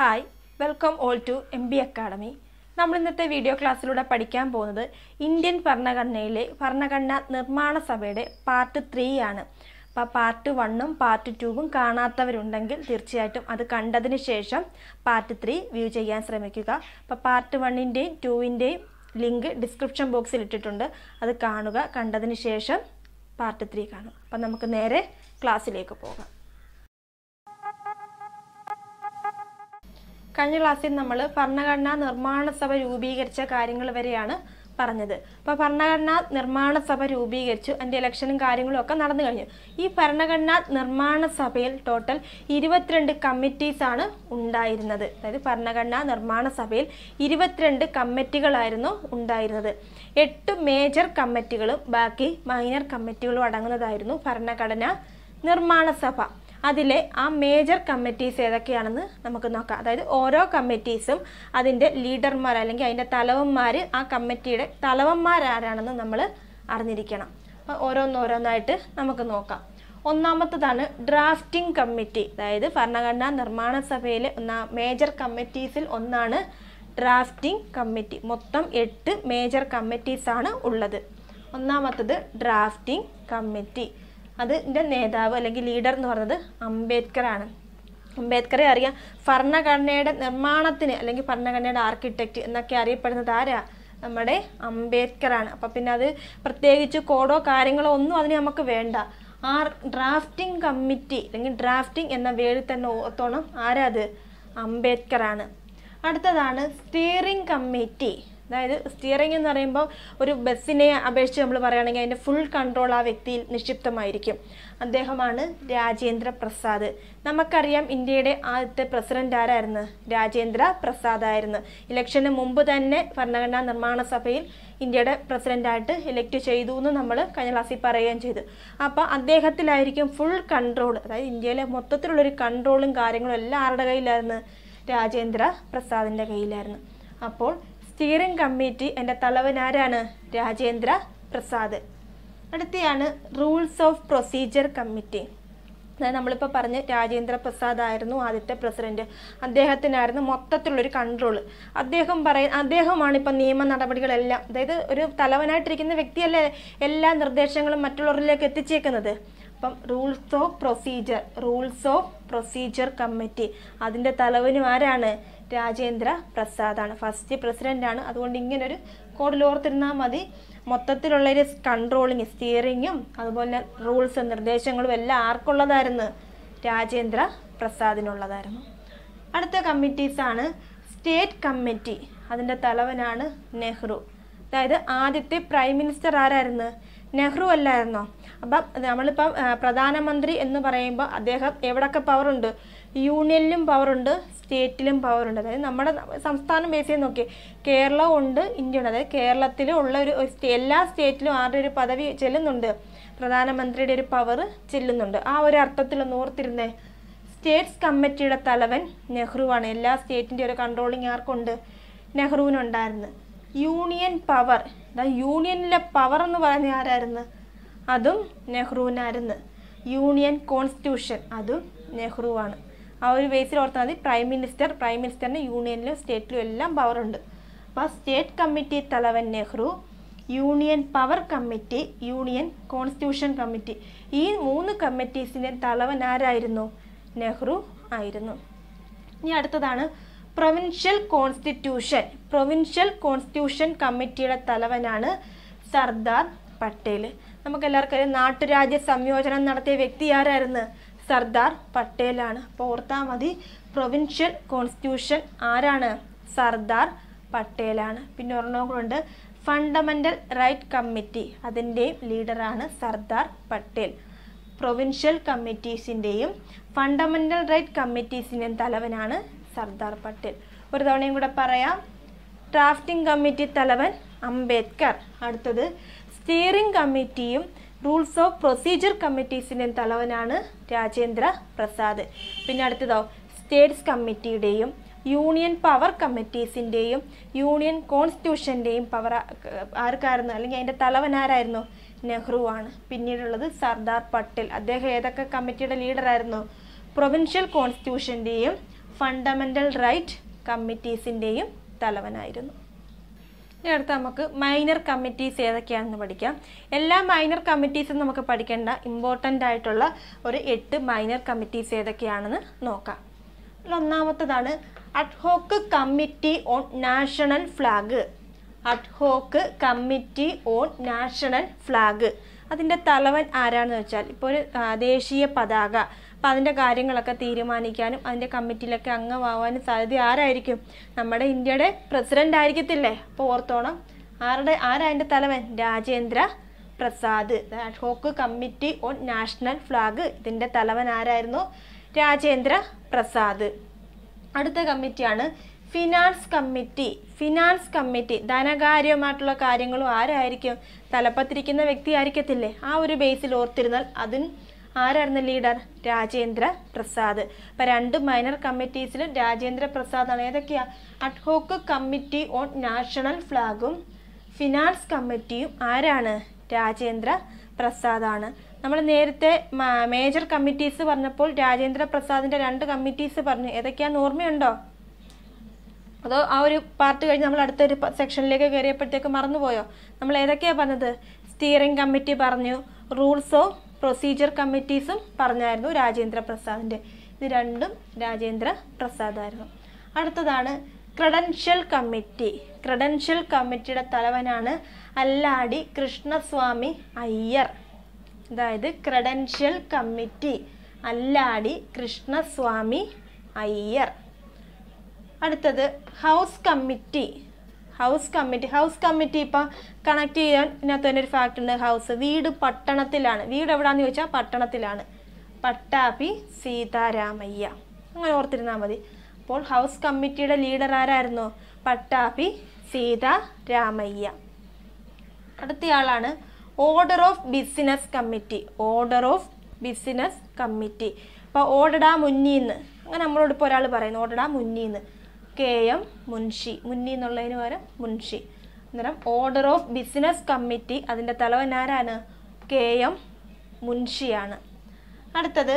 hi welcome all to M B academy നമ്മൾ ഇന്നത്തെ video ക്ലാസ്സിലൂടെ പഠിക്കാൻ പോകുന്നത് ഇന്ത്യൻ ഭരണഘടനയിലെ ഭരണഘടനാ നിർമ്മാണ സഭയുടെ പാർട്ട് ത്രീ ആണ് അപ്പോൾ പാർട്ട് വണ്ണും പാർട്ട് ടൂവും കാണാത്തവരുണ്ടെങ്കിൽ തീർച്ചയായിട്ടും അത് കണ്ടതിന് ശേഷം പാർട്ട് ത്രീ വ്യൂ ചെയ്യാൻ ശ്രമിക്കുക അപ്പോൾ പാർട്ട് വണ്ണിൻ്റെയും ടൂവിൻ്റെയും ലിങ്ക് ഡിസ്ക്രിപ്ഷൻ ബോക്സിൽ ഇട്ടിട്ടുണ്ട് അത് കാണുക കണ്ടതിന് ശേഷം പാർട്ട് ത്രീ കാണുക അപ്പം നമുക്ക് നേരെ ക്ലാസ്സിലേക്ക് പോകാം കഴിഞ്ഞ ക്ലാസ്സിൽ നമ്മൾ ഭരണഘടനാ നിർമ്മാണ സഭ രൂപീകരിച്ച കാര്യങ്ങൾ വരെയാണ് പറഞ്ഞത് അപ്പോൾ ഭരണഘടനാ നിർമ്മാണ സഭ രൂപീകരിച്ചു അതിൻ്റെ ഇലക്ഷനും കാര്യങ്ങളും ഒക്കെ നടന്നു കഴിഞ്ഞു ഈ ഭരണഘടനാ നിർമ്മാണ സഭയിൽ ടോട്ടൽ ഇരുപത്തിരണ്ട് കമ്മിറ്റീസാണ് ഉണ്ടായിരുന്നത് അതായത് ഭരണഘടനാ നിർമ്മാണ സഭയിൽ ഇരുപത്തിരണ്ട് കമ്മിറ്റികളായിരുന്നു ഉണ്ടായിരുന്നത് എട്ട് മേജർ കമ്മിറ്റികളും ബാക്കി മൈനർ കമ്മിറ്റികളും അടങ്ങുന്നതായിരുന്നു ഭരണഘടനാ നിർമ്മാണ സഭ അതിലെ ആ മേജർ കമ്മിറ്റീസ് ഏതൊക്കെയാണെന്ന് നമുക്ക് നോക്കാം അതായത് ഓരോ കമ്മിറ്റീസും അതിൻ്റെ ലീഡർമാർ അല്ലെങ്കിൽ അതിൻ്റെ തലവന്മാർ ആ കമ്മിറ്റിയുടെ തലവന്മാരാരാണെന്ന് നമ്മൾ അറിഞ്ഞിരിക്കണം അപ്പോൾ ഓരോന്നോരോന്നായിട്ട് നമുക്ക് നോക്കാം ഒന്നാമത്തതാണ് ഡ്രാഫ്റ്റിംഗ് കമ്മിറ്റി അതായത് ഭരണഘടനാ നിർമ്മാണ സഭയിലെ ഒന്നാ മേജർ കമ്മിറ്റീസിൽ ഒന്നാണ് ഡ്രാഫ്റ്റിംഗ് കമ്മിറ്റി മൊത്തം എട്ട് മേജർ കമ്മിറ്റീസാണ് ഉള്ളത് ഒന്നാമത്തത് ഡ്രാഫ്റ്റിംഗ് കമ്മിറ്റി അതിൻ്റെ നേതാവ് അല്ലെങ്കിൽ ലീഡർ എന്ന് പറയുന്നത് അംബേദ്കറാണ് അംബേദ്കറെ അറിയാം ഭരണഘടനയുടെ നിർമ്മാണത്തിന് അല്ലെങ്കിൽ ഭരണഘടനയുടെ ആർക്കിടെക്റ്റ് എന്നൊക്കെ അറിയപ്പെടുന്നത് ആരാ നമ്മുടെ അംബേദ്കറാണ് അപ്പം പിന്നെ അത് പ്രത്യേകിച്ച് കോഡോ കാര്യങ്ങളോ ഒന്നും അതിന് നമുക്ക് വേണ്ട ആ ഡ്രാഫ്റ്റിംഗ് കമ്മിറ്റി അല്ലെങ്കിൽ ഡ്രാഫ്റ്റിംഗ് എന്ന പേരിൽ തന്നെ ഓർത്തോണം അത് അംബേദ്കറാണ് അടുത്തതാണ് സ്റ്റിയറിംഗ് കമ്മിറ്റി അതായത് സ്റ്റിയറിംഗ് എന്ന് പറയുമ്പോൾ ഒരു ബസ്സിനെ അപേക്ഷിച്ച് നമ്മൾ പറയുകയാണെങ്കിൽ അതിൻ്റെ ഫുൾ കൺട്രോൾ ആ വ്യക്തിയിൽ നിക്ഷിപ്തമായിരിക്കും അദ്ദേഹമാണ് രാജേന്ദ്ര പ്രസാദ് നമുക്കറിയാം ഇന്ത്യയുടെ ആദ്യത്തെ പ്രസിഡന്റ് ആരായിരുന്നു രാജേന്ദ്ര പ്രസാദ് ആയിരുന്നു ഇലക്ഷന് മുമ്പ് തന്നെ ഭരണഘടനാ നിർമ്മാണ സഭയിൽ ഇന്ത്യയുടെ പ്രസിഡന്റായിട്ട് ഇലക്ട് ചെയ്തു എന്ന് നമ്മൾ കഴിഞ്ഞ ക്ലാസ്സിൽ പറയുകയും ചെയ്തു അപ്പോൾ അദ്ദേഹത്തിലായിരിക്കും ഫുൾ കൺട്രോൾ അതായത് ഇന്ത്യയിലെ മൊത്തത്തിലുള്ളൊരു കൺട്രോളും കാര്യങ്ങളും എല്ലാം ആരുടെ കയ്യിലായിരുന്നു രാജേന്ദ്ര പ്രസാദിൻ്റെ കയ്യിലായിരുന്നു അപ്പോൾ സ്റ്റിയറിംഗ് കമ്മിറ്റി എൻ്റെ തലവൻ ആരാണ് രാജേന്ദ്ര പ്രസാദ് അടുത്തെയാണ് റൂൾസ് ഓഫ് പ്രൊസീജിയർ കമ്മിറ്റി അതായത് നമ്മളിപ്പോൾ പറഞ്ഞ് രാജേന്ദ്ര പ്രസാദ് ആയിരുന്നു ആദ്യത്തെ പ്രസിഡന്റ് അദ്ദേഹത്തിനായിരുന്നു മൊത്തത്തിലുള്ളൊരു കൺട്രോൾ അദ്ദേഹം പറയ അദ്ദേഹമാണ് ഇപ്പം നിയമ നടപടികളെല്ലാം അതായത് ഒരു തലവനായിട്ടിരിക്കുന്ന വ്യക്തിയല്ലേ എല്ലാ നിർദ്ദേശങ്ങളും മറ്റുള്ളവരിലേക്ക് എത്തിച്ചേക്കുന്നത് അപ്പം rules of procedure rules of procedure committee അതിൻ്റെ തലവനും ആരാണ് രാജേന്ദ്ര പ്രസാദാണ് ഫസ്റ്റ് പ്രസിഡൻ്റാണ് അതുകൊണ്ട് ഇങ്ങനൊരു കോഡിൽ ഓർത്തിരുന്നാൽ മതി മൊത്തത്തിലുള്ള ഒരു കൺട്രോളിങ് സ്റ്റിയറിങ്ങും അതുപോലെ റൂൾസും നിർദ്ദേശങ്ങളും എല്ലാം ആർക്കുള്ളതായിരുന്നു രാജേന്ദ്ര പ്രസാദിനുള്ളതായിരുന്നു അടുത്ത കമ്മിറ്റീസാണ് സ്റ്റേറ്റ് കമ്മിറ്റി അതിൻ്റെ തലവനാണ് നെഹ്റു അതായത് ആദ്യത്തെ പ്രൈം മിനിസ്റ്റർ ആരായിരുന്നു നെഹ്റു അല്ലായിരുന്നോ അപ്പം നമ്മളിപ്പം പ്രധാനമന്ത്രി എന്ന് പറയുമ്പോൾ അദ്ദേഹം എവിടൊക്കെ പവറുണ്ട് യൂണിയനിലും പവറുണ്ട് സ്റ്റേറ്റിലും പവറുണ്ട് അതായത് നമ്മുടെ സംസ്ഥാനം ബേസ് ചെയ്ത് നോക്കി കേരളവും ഉണ്ട് ഇന്ത്യ ഉണ്ട് അതായത് കേരളത്തിലും ഉള്ള ഒരു എല്ലാ സ്റ്റേറ്റിലും ആരുടെ ഒരു പദവി ചെല്ലുന്നുണ്ട് പ്രധാനമന്ത്രിയുടെ ഒരു പവർ ചെല്ലുന്നുണ്ട് ആ ഒരു അർത്ഥത്തിൽ ഓർത്തിരുന്നേ സ്റ്റേറ്റ്സ് കമ്മിറ്റിയുടെ തലവൻ നെഹ്റുവാണ് എല്ലാ സ്റ്റേറ്റിൻ്റെ ഒരു കൺട്രോളിങ് ആർക്കുണ്ട് നെഹ്റുവിനുണ്ടായിരുന്നു യൂണിയൻ പവർ യൂണിയനിലെ പവർ എന്ന് പറഞ്ഞ ആരായിരുന്നു അതും നെഹ്റുവിനായിരുന്നു യൂണിയൻ കോൺസ്റ്റിറ്റ്യൂഷൻ അതും നെഹ്റുവാണ് ആ ഒരു ബേസിൽ ഓർത്താൽ മതി പ്രൈം മിനിസ്റ്റർ പ്രൈം മിനിസ്റ്ററിന് യൂണിയനിലും സ്റ്റേറ്റിലും എല്ലാം പവറുണ്ട് അപ്പോൾ സ്റ്റേറ്റ് കമ്മിറ്റി തലവൻ Nehru union power committee union constitution committee ഈ മൂന്ന് കമ്മിറ്റീസിൻ്റെ തലവൻ ആരായിരുന്നു നെഹ്റു ആയിരുന്നു ഇനി അടുത്തതാണ് പ്രൊവിൻഷ്യൽ കോൺസ്റ്റിറ്റ്യൂഷൻ പ്രൊവിൻഷ്യൽ കോൺസ്റ്റിറ്റ്യൂഷൻ കമ്മിറ്റിയുടെ തലവനാണ് സർദാർ പട്ടേൽ നമുക്ക് എല്ലാവർക്കും നാട്ടുരാജ്യ സംയോജനം നടത്തിയ വ്യക്തി ആരായിരുന്നു സർദാർ പട്ടേലാണ് അപ്പോൾ ഓർത്താൽ മതി പ്രൊവിൻഷ്യൽ കോൺസ്റ്റിറ്റ്യൂഷൻ ആരാണ് സർദാർ പട്ടേലാണ് പിന്നെ ഒരെണ്ണം ഫണ്ടമെൻ്റൽ റൈറ്റ് കമ്മിറ്റി അതിൻ്റെയും ലീഡറാണ് സർദാർ പട്ടേൽ പ്രൊവിൻഷ്യൽ കമ്മിറ്റീസിൻ്റെയും ഫണ്ടമെൻ്റൽ റൈറ്റ് കമ്മിറ്റീസിൻ്റെയും തലവനാണ് സർദാർ പട്ടേൽ ഒരു തവണയും കൂടെ പറയാം ഡ്രാഫ്റ്റിംഗ് കമ്മിറ്റി തലവൻ അംബേദ്കർ അടുത്തത് സ്റ്റിയറിംഗ് കമ്മിറ്റിയും റൂൾസ് ഓഫ് പ്രൊസീജിയർ കമ്മിറ്റീസിൻ്റെയും തലവനാണ് രാജേന്ദ്ര പ്രസാദ് പിന്നെ അടുത്തതോ സ്റ്റേറ്റ്സ് കമ്മിറ്റിയുടെയും യൂണിയൻ പവർ കമ്മിറ്റീസിൻ്റെയും യൂണിയൻ കോൺസ്റ്റിറ്റ്യൂഷൻ്റെയും പവർ ആർക്കായിരുന്നു അല്ലെങ്കിൽ അതിൻ്റെ തലവനാരായിരുന്നു നെഹ്റു ആണ് പിന്നീടുള്ളത് സർദാർ പട്ടേൽ അദ്ദേഹം ഏതൊക്കെ കമ്മിറ്റിയുടെ ലീഡറായിരുന്നു പ്രൊവിൻഷ്യൽ കോൺസ്റ്റിറ്റ്യൂഷൻ്റെയും ഫണ്ടമെൻ്റൽ റൈറ്റ് കമ്മിറ്റീസിൻ്റെയും തലവനായിരുന്നു ഇനി നമുക്ക് മൈനർ കമ്മിറ്റീസ് ഏതൊക്കെയാണെന്ന് പഠിക്കാം എല്ലാ മൈനർ കമ്മിറ്റീസും നമുക്ക് പഠിക്കേണ്ട ഇമ്പോർട്ടൻ്റ് ആയിട്ടുള്ള ഒരു എട്ട് മൈനർ കമ്മിറ്റീസ് ഏതൊക്കെയാണെന്ന് നോക്കാം ഒന്നാമത്തതാണ് ad hoc committee on national flag ad hoc committee on national flag അതിൻ്റെ തലവൻ ആരാണെന്ന് വെച്ചാൽ ഇപ്പോൾ ഒരു ദേശീയ പതാക അപ്പം അതിൻ്റെ കാര്യങ്ങളൊക്കെ തീരുമാനിക്കാനും അതിൻ്റെ കമ്മിറ്റിയിലൊക്കെ അംഗമാവാനും സാധ്യത ആരായിരിക്കും നമ്മുടെ ഇന്ത്യയുടെ പ്രസിഡന്റ് ആയിരിക്കത്തില്ലേ അപ്പോൾ ഓർത്തോണം ആരുടെ ആരാ അതിൻ്റെ തലവൻ Rajendra Prasad hoc committee on national flag ഇതിൻ്റെ തലവൻ ആരായിരുന്നു രാജേന്ദ്ര പ്രസാദ് അടുത്ത കമ്മിറ്റിയാണ് ഫിനാൻസ് കമ്മിറ്റി ഫിനാൻസ് കമ്മിറ്റി ധനകാര്യമായിട്ടുള്ള കാര്യങ്ങളും ആരായിരിക്കും തലപ്പത്തിരിക്കുന്ന വ്യക്തി ആയിരിക്കത്തില്ലേ ആ ഒരു ബേസിൽ ഓർത്തിരുന്നാൽ അതിന് ആരായിരുന്നു ലീഡർ രാജേന്ദ്ര പ്രസാദ് അപ്പം രണ്ട് മൈനർ കമ്മിറ്റീസിലും രാജേന്ദ്ര പ്രസാദാണ് ഏതൊക്കെയാ അഡ്ഹോക്ക് കമ്മിറ്റി ഓൺ നാഷണൽ ഫ്ലാഗും ഫിനാൻസ് കമ്മിറ്റിയും ആരാണ് രാജേന്ദ്ര പ്രസാദാണ് നമ്മൾ നേരത്തെ മേജർ കമ്മിറ്റീസ് പറഞ്ഞപ്പോൾ രാജേന്ദ്ര പ്രസാദിൻ്റെ രണ്ട് കമ്മിറ്റീസ് പറഞ്ഞു ഏതൊക്കെയാണെന്ന് ഓർമ്മയുണ്ടോ അതോ ആ ഒരു പാർട്ട് കഴിഞ്ഞ് നമ്മൾ അടുത്തൊരു സെക്ഷനിലേക്ക് കയറിയപ്പോഴത്തേക്ക് മറന്നുപോയോ നമ്മൾ ഏതൊക്കെയാണ് പറഞ്ഞത് സ്റ്റിയറിംഗ് കമ്മിറ്റി പറഞ്ഞു റൂൾസ് ഓഫ് പ്രൊസീജിയർ കമ്മിറ്റീസും പറഞ്ഞായിരുന്നു രാജേന്ദ്ര പ്രസാദിൻ്റെ ഇത് രണ്ടും രാജേന്ദ്ര പ്രസാദായിരുന്നു അടുത്തതാണ് ക്രെഡൻഷ്യൽ കമ്മിറ്റി ക്രെഡൻഷ്യൽ കമ്മിറ്റിയുടെ തലവനാണ് അല്ലാടി കൃഷ്ണസ്വാമി അയ്യർ അതായത് ക്രെഡൻഷ്യൽ കമ്മിറ്റി അല്ലാടി കൃഷ്ണസ്വാമി അയ്യർ അടുത്തത് house committee house committee house committee ഇപ്പം കണക്ട് ചെയ്യാൻ ഇതിനകത്ത് തന്നെ ഒരു ഫാക്ട് ഉണ്ട് ഹൗസ് വീട് പട്ടണത്തിലാണ് വീട് എവിടെയാണെന്ന് ചോദിച്ചാൽ പട്ടണത്തിലാണ് പട്ടാപി സീതാരാമയ്യ അങ്ങനെ ഓർത്തിരുന്നാൽ മതി അപ്പോൾ ഹൗസ് കമ്മിറ്റിയുടെ ലീഡർ ആരായിരുന്നു പട്ടാപി സീതാരാമയ്യ അടുത്തയാളാണ് order of business committee order of business committee അപ്പോൾ ഓടടാ മുന്നീന്ന് അങ്ങനെ നമ്മളോട് ഇപ്പോൾ ഒരാൾ പറയുന്നു ഓടടാ മുന്നീന്ന് കെ എം മുൻഷി മുന്നി എന്നുള്ളതിന് പകരം മുൻഷി അന്നേരം ഓർഡർ ഓഫ് ബിസിനസ് കമ്മിറ്റി അതിൻ്റെ തലവൻ ആരാണ് കെ എം മുൻഷിയാണ് അടുത്തത്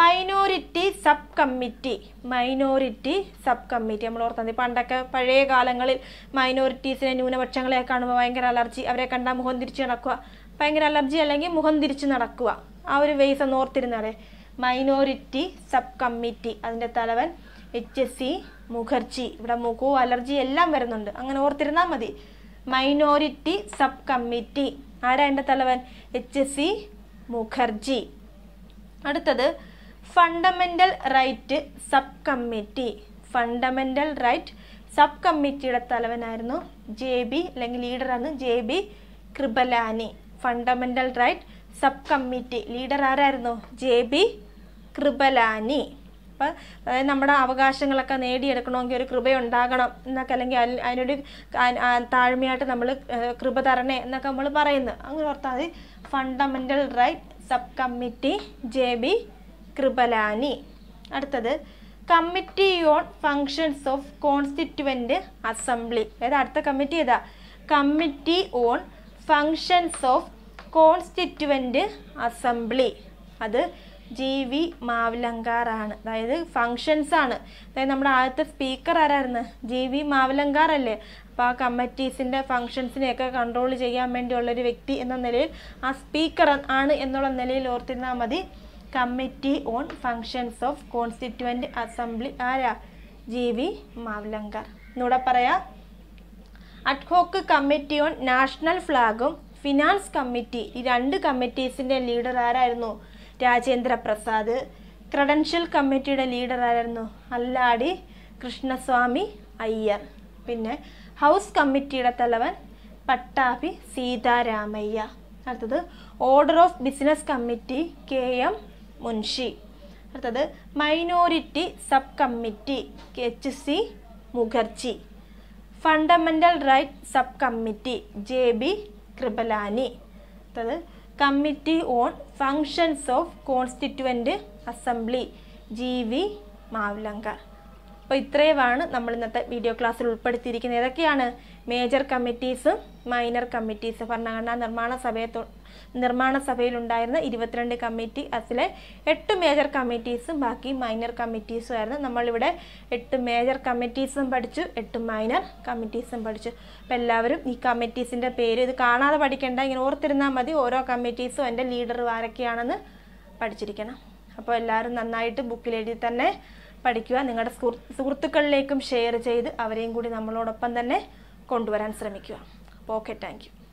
minority sub committee minority sub committee നമ്മൾ ഓർത്താൽ പണ്ടൊക്കെ പഴയ കാലങ്ങളിൽ മൈനോറിറ്റീസിനെ ന്യൂനപക്ഷങ്ങളെ കാണുമ്പോൾ ഭയങ്കര അലർജി അവരെ കണ്ടാൽ മുഖം തിരിച്ച് നടക്കുക ഭയങ്കര അലർജി അല്ലെങ്കിൽ മുഖം തിരിച്ച് നടക്കുക ആ ഒരു വേസ് ഒന്ന് ഓർത്തിരുന്നാലേ മൈനോറിറ്റി സബ് കമ്മിറ്റി അതിൻ്റെ തലവൻ എച്ച് എസ് സി മുഖർജി ഇവിടെ മുഖു അലർജി എല്ലാം വരുന്നുണ്ട് അങ്ങനെ ഓർത്തിരുന്നാൽ മതി മൈനോറിറ്റി സബ് കമ്മിറ്റി ആരാ എൻ്റെ തലവൻ എച്ച് എസ് സി മുഖർജി അടുത്തത് fundamental right sub committee fundamental right sub കമ്മിറ്റിയുടെ തലവനായിരുന്നു ജെ ബി അല്ലെങ്കിൽ ലീഡറാണ് J B Kripalani fundamental right sub committee leader ആരായിരുന്നു ജെ ബി കൃപലാനി അപ്പോൾ നമ്മുടെ അവകാശങ്ങളൊക്കെ നേടിയെടുക്കണമെങ്കിൽ ഒരു കൃപയുണ്ടാകണം എന്നൊക്കെ അല്ലെങ്കിൽ അതിനൊരു താഴ്മയായിട്ട് നമ്മൾ കൃപ തരണേ എന്നൊക്കെ നമ്മൾ പറയുന്നു അങ്ങനെ ഓർത്താൽ മതി fundamental right sub committee J B Kripalani അടുത്തത് committee on functions of constituent assembly അതായത് അടുത്ത കമ്മിറ്റി ഏതാ committee on functions of constituent assembly അത് ജി വി ആണ് അതായത് ഫങ്ഷൻസ് ആണ് അതായത് നമ്മുടെ ആദ്യത്തെ സ്പീക്കർ ആരായിരുന്നു ജി വി മാവലങ്കാർ അല്ലേ അപ്പോൾ ആ കമ്മിറ്റീസിൻ്റെ ഫങ്ഷൻസിനെയൊക്കെ കൺട്രോൾ ചെയ്യാൻ വേണ്ടിയുള്ളൊരു വ്യക്തി എന്ന നിലയിൽ ആ സ്പീക്കർ ആണ് എന്നുള്ള നിലയിൽ ഓർത്തിരുന്നാൽ മതി committee on functions of constituent assembly ആരാ ജി വി മാവലങ്കാർ എന്നൂടെ പറയാം അഡ്ഹോക്ക് കമ്മിറ്റി ഓൺ നാഷണൽ ഫ്ലാഗും ഫിനാൻസ് കമ്മിറ്റി ഈ രണ്ട് കമ്മിറ്റീസിൻ്റെ ലീഡർ ആരായിരുന്നു രാജേന്ദ്ര പ്രസാദ് ക്രെഡൻഷ്യൽ കമ്മിറ്റിയുടെ ലീഡർ ആയിരുന്നു അല്ലാടി കൃഷ്ണസ്വാമി അയ്യർ പിന്നെ ഹൗസ് കമ്മിറ്റിയുടെ തലവൻ പട്ടാഭി സീതാരാമയ്യ അടുത്തത് order of business committee K M Munshi അടുത്തത് minority sub committee H C Mukherjee fundamental right sub committee J B Kripalani അടുത്തത് committee on functions of constituent assembly G V Mavalankar അപ്പോൾ ഇത്രയുമാണ് നമ്മൾ ഇന്നത്തെ വീഡിയോ ക്ലാസ്സിൽ ഉൾപ്പെടുത്തിയിരിക്കുന്നത് ഏതൊക്കെയാണ് മേജർ കമ്മിറ്റീസ് മൈനർ കമ്മിറ്റീസ് ഭരണഘടനാ നിർമ്മാണ സഭയെ നിർമ്മാണ സഭയിലുണ്ടായിരുന്ന ഇരുപത്തിരണ്ട് കമ്മിറ്റി അതിലെ എട്ട് മേജർ കമ്മിറ്റീസും ബാക്കി മൈനർ കമ്മിറ്റീസും ആയിരുന്നു നമ്മളിവിടെ എട്ട് മേജർ കമ്മിറ്റീസും പഠിച്ചു എട്ട് മൈനർ കമ്മിറ്റീസും പഠിച്ചു അപ്പോൾ എല്ലാവരും ഈ കമ്മിറ്റീസിൻ്റെ പേര് ഇത് കാണാതെ പഠിക്കേണ്ട ഇങ്ങനെ ഓർത്തിരുന്നാൽ മതി ഓരോ കമ്മിറ്റീസും എൻ്റെ ലീഡർ ആരൊക്കെയാണെന്ന് പഠിച്ചിരിക്കണം അപ്പോൾ എല്ലാവരും നന്നായിട്ട് ബുക്കിലെഴുതി തന്നെ പഠിക്കുക നിങ്ങളുടെ സുഹൃത്തുക്കളിലേക്കും ഷെയർ ചെയ്ത് അവരെയും കൂടി നമ്മളോടൊപ്പം തന്നെ കൊണ്ടുവരാൻ ശ്രമിക്കുക അപ്പോൾ ഓക്കെ താങ്ക്